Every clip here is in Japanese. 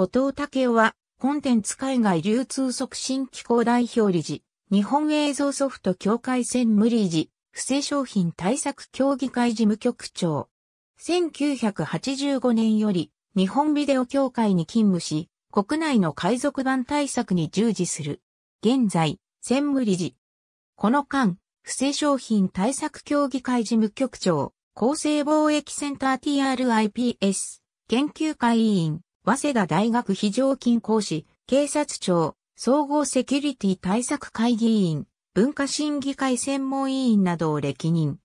後藤武雄は、コンテンツ海外流通促進機構代表理事、日本映像ソフト協会専務理事、不正商品対策協議会事務局長。1985年より、日本ビデオ協会に勤務し、国内の海賊版対策に従事する。現在、専務理事。この間、不正商品対策協議会事務局長、厚生貿易センター TRIPS 研究会委員、早稲田大学非常勤講師、警察庁、総合セキュリティ対策会議員、文化審議会専門委員などを歴任。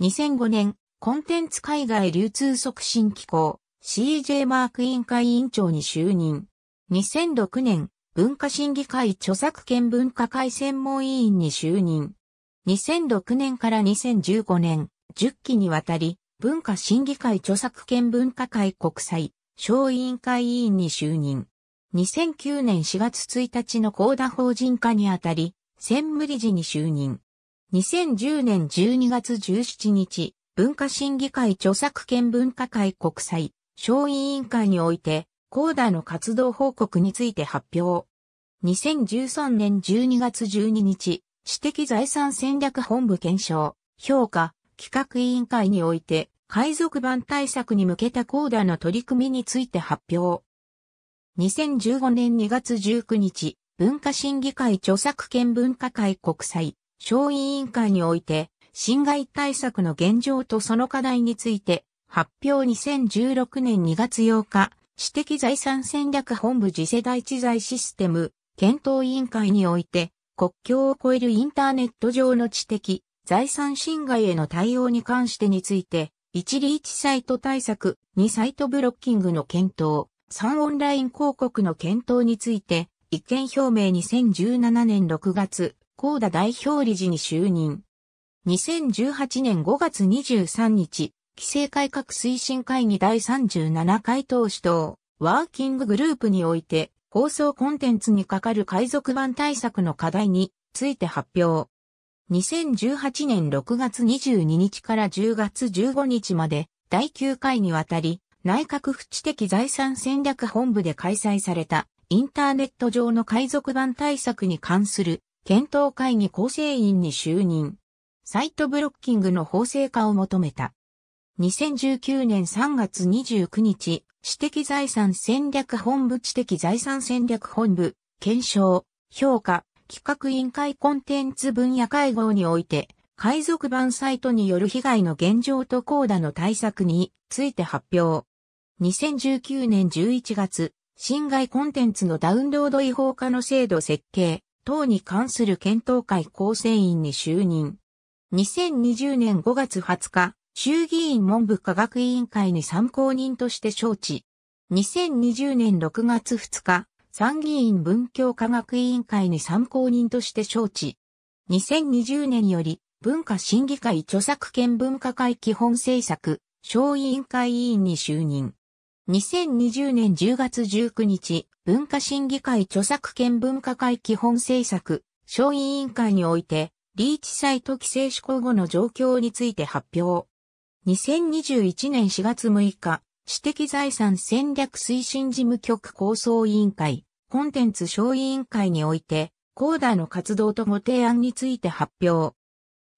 2005年、コンテンツ海外流通促進機構、CJ マーク委員会委員長に就任。2006年、文化審議会著作権文化会専門委員に就任。2006年から2015年、10期にわたり、文化審議会著作権文化会国際小委員会委員に就任。2009年4月1日の高田法人化にあたり、専務理事に就任。2010年12月17日、文化審議会著作権文化会国際、小委員会において、高田の活動報告について発表。2013年12月12日、私的財産戦略本部検証、評価、企画委員会において、海賊版対策に向けた高打の取り組みについて発表。2015年2月19日、文化審議会著作権文化会国際、小委員会において、侵害対策の現状とその課題について、発表2016年2月8日、知的財産戦略本部次世代知財システム、検討委員会において、国境を越えるインターネット上の知的、財産侵害への対応に関してについて、1リーチサイト対策、2サイトブロッキングの検討、3オンライン広告の検討について、意見表明2017年6月、高田代表理事に就任。2018年5月23日、規制改革推進会議第37回党首党、ワーキンググループにおいて、放送コンテンツにかかる海賊版対策の課題について発表。2018年6月22日から10月15日まで第9回にわたり内閣府知的財産戦略本部で開催されたインターネット上の海賊版対策に関する検討会議構成員に就任。サイトブロッキングの法制化を求めた。2019年3月29日、知的財産戦略本部知的財産戦略本部、検証、評価、企画委員会コンテンツ分野会合において、海賊版サイトによる被害の現状とコーダの対策について発表。2019年11月、侵害コンテンツのダウンロード違法化の制度設計等に関する検討会構成員に就任。2020年5月20日、衆議院文部科学委員会に参考人として招致。2020年6月2日、参議院文教科学委員会に参考人として招致。2020年より文化審議会著作権文化会基本政策小委員会委員に就任。2020年10月19日、文化審議会著作権文化会基本政策小委員会において、リーチサイト規制施行後の状況について発表。2021年4月6日、私的財産戦略推進事務局構想委員会、コンテンツ小委員会において、コーダの活動とご提案について発表。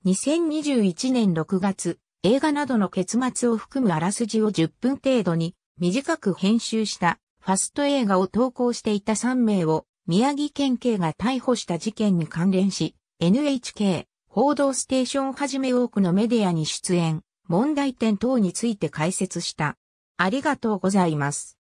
2021年6月、映画などの結末を含むあらすじを10分程度に短く編集したファスト映画を投稿していた3名を宮城県警が逮捕した事件に関連し NHK 報道ステーションはじめ多くのメディアに出演問題点等について解説した。ありがとうございます。